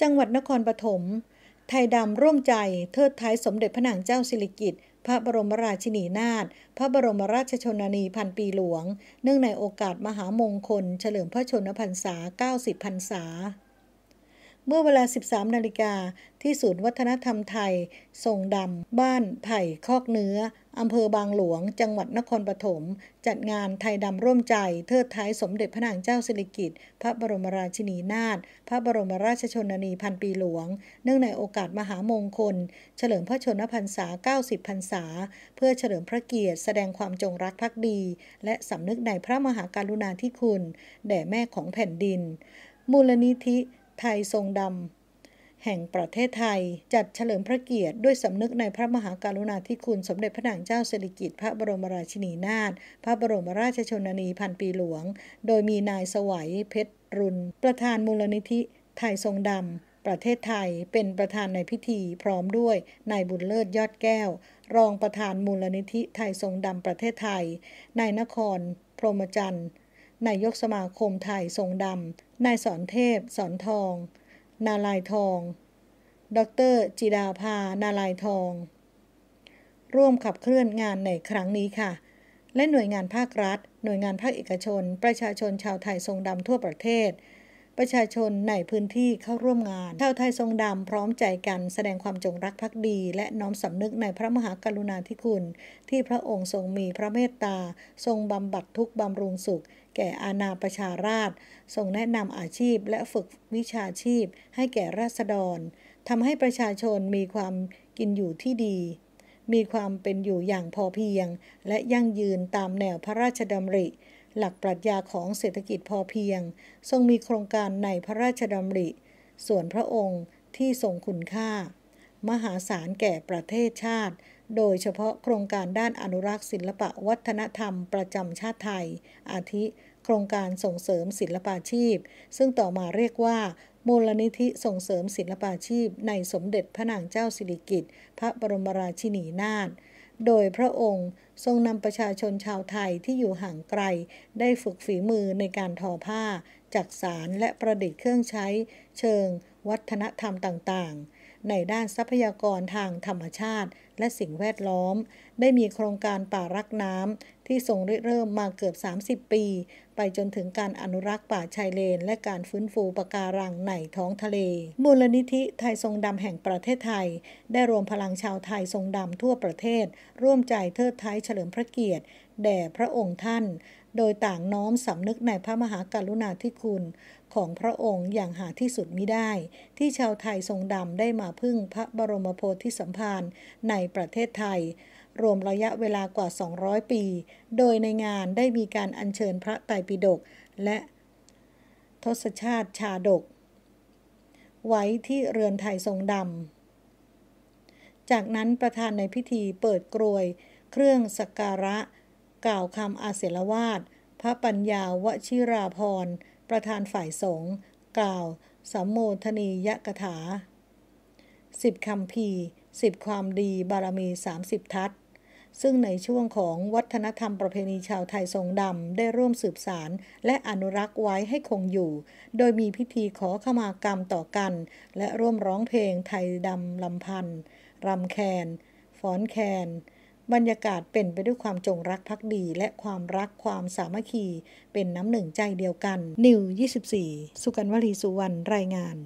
จังหวัดนครปฐม ไทยดำ ร่วมใจ เทิดท้ายสมเด็จพระนางเจ้าสิริกิติ์พระบรมราชินีนาถ พระบรมราชชนนีพันปีหลวง เนื่องในโอกาสมหามงคลเฉลิมพระชนมพรรษา 90 พรรษาเมื่อเวลา 13 นาฬิกาที่ศูนย์วัฒนธรรมไทย ทรงดำ บ้านไผ่คอกเนื้อ อำเภอบางหลวง จังหวัดนครปฐมจัดงานไทยดำร่วมใจเทิดท้ายสมเด็จพระนางเจ้าสิริกิติ์พระบรมราชินีนาถพระบรมราชชนนีพันปีหลวงเนื่องในโอกาสมหามงคล เฉลิมพระชนมพรรษา 90พรรษา เพื่อเฉลิมพระเกียรติ แสดงความจงรักภักดี และสำนึกในพระมหาการุณาธิคุณแด่แม่ของแผ่นดิน มูลนิธิไทยทรงดำ แห่งประเทศไทยจัดเฉลิมพระเกียรติด้วยสำนึกในพระมหาการุณาธิคุณสมเด็จพระนางเจ้าสิริกิติ์พระบรมราชินีนาถพระบรมราชชนนีพันปีหลวง โดยมีนายสวัยเพชรรุนประธานมูลนิธิ ไทยทรงดำ ประเทศไทยเป็นประธานในพิธีพร้อมด้วย นายบุญเลิศยอดแก้ว รองประธานมูลนิธิ ไทยทรงดำประเทศไทยนายนครพรหมจันทร์นายกสมาคมไทยทรงดำ นายสอนเทพ สอนทอง นาลายทอง ดรจิดาภานาลายทอง ร่วมขับเคลื่อนงานในครั้งนี้ค่ะ และหน่วยงานภาครัฐ หน่วยงานภาคเอกชน ประชาชนชาวไทยทรงดำทั่วประเทศประชาชนในพื้นที่เข้าร่วมงานชาวไทยทรงดำพร้อมใจกันแสดงความจงรักภักดีและน้อมสำนึกในพระมหากรุณาธิคุณที่พระองค์ทรงมีพระเมตตาทรงบำบัดทุกบำรุงสุขแก่อาณาประชาราชทรงแนะนำอาชีพและฝึกวิชาชีพให้แก่ราษฎรทำให้ประชาชนมีความกินอยู่ที่ดี มีความเป็นอยู่อย่างพอเพียงและยั่งยืนตามแนวพระราชดำริหลักปรัชญาของเศรษฐกิจพอเพียง ทรงมีโครงการในพระราชดำริ ส่วนพระองค์ที่ทรงคุณค่า มหาศาลแก่ประเทศชาติ โดยเฉพาะโครงการด้านอนุรักษ์ศิลปะวัฒนธรรมประจำชาติไทย อาทิโครงการส่งเสริมศิลปาชีพ ซึ่งต่อมาเรียกว่ามูลนิธิส่งเสริมศิลปาชีพในสมเด็จพระนางเจ้าสิริกิติ์พระบรมราชินีนาถโดยพระองค์ทรงนำประชาชนชาวไทยที่อยู่ห่างไกล ได้ฝึกฝีมือในการทอผ้า จักสารและประดิษฐ์เครื่องใช้ เชิง วัฒนธรรมต่างๆในด้านทรัพยากรทางธรรมชาติ และสิ่งแวดล้อม ได้มีโครงการป่ารักน้ำที่ทรงเริ่มมาเกือบ 30 ปี ไปจนถึงการอนุรักษ์ป่าชายเลน และการฟื้นฟูปะการังในท้องทะเล มูลนิธิไทยทรงดำแห่งประเทศไทย ได้รวมพลังชาวไทยทรงดำทั่วประเทศ ร่วมใจเทิดท้ายเฉลิมพระเกียรติแด่พระองค์ท่านโดยต่างน้อมสำนึกในพระมหากรุณาธิคุณของพระองค์อย่างหาที่สุดมิได้ ที่ชาวไทยทรงดำ ได้มาพึ่งพระบรมโพธิสัมภารในประเทศไทย รวมระยะเวลากว่า 200 ปี โดยในงานได้มีการอัญเชิญพระไตรปิฎกและ ทศชาติชาดก ไว้ที่เรือนไทยทรงดำ จากนั้นประธานในพิธีเปิดกรวย เครื่องสักการะกล่าวคำอาเสลวาดพระปัญญาวชิราพร ประธานฝ่ายสงฆ์กล่าวสัมโมทนียกถาสิบคำพีสิบความดีบารมีส0ามิบทัศซึ่งในช่วงของวัฒนธรรมประเพณีชาวไทยทรงดำ ได้ร่วมสืบสารและอนุรักษ์ไว้ให้คงอยู่ โดยมีพิธีขอขมากรรมต่อกัน และร่วมร้องเพลงไทยดำลำพันรำแคนฟ้อนแคนบรรยากาศเป็นไปด้วยความจงรักภักดี และความรักความสามัคคี เป็นน้ำหนึ่งใจเดียวกัน นิว 24 สุกันวลีสุวรรณ รายงาน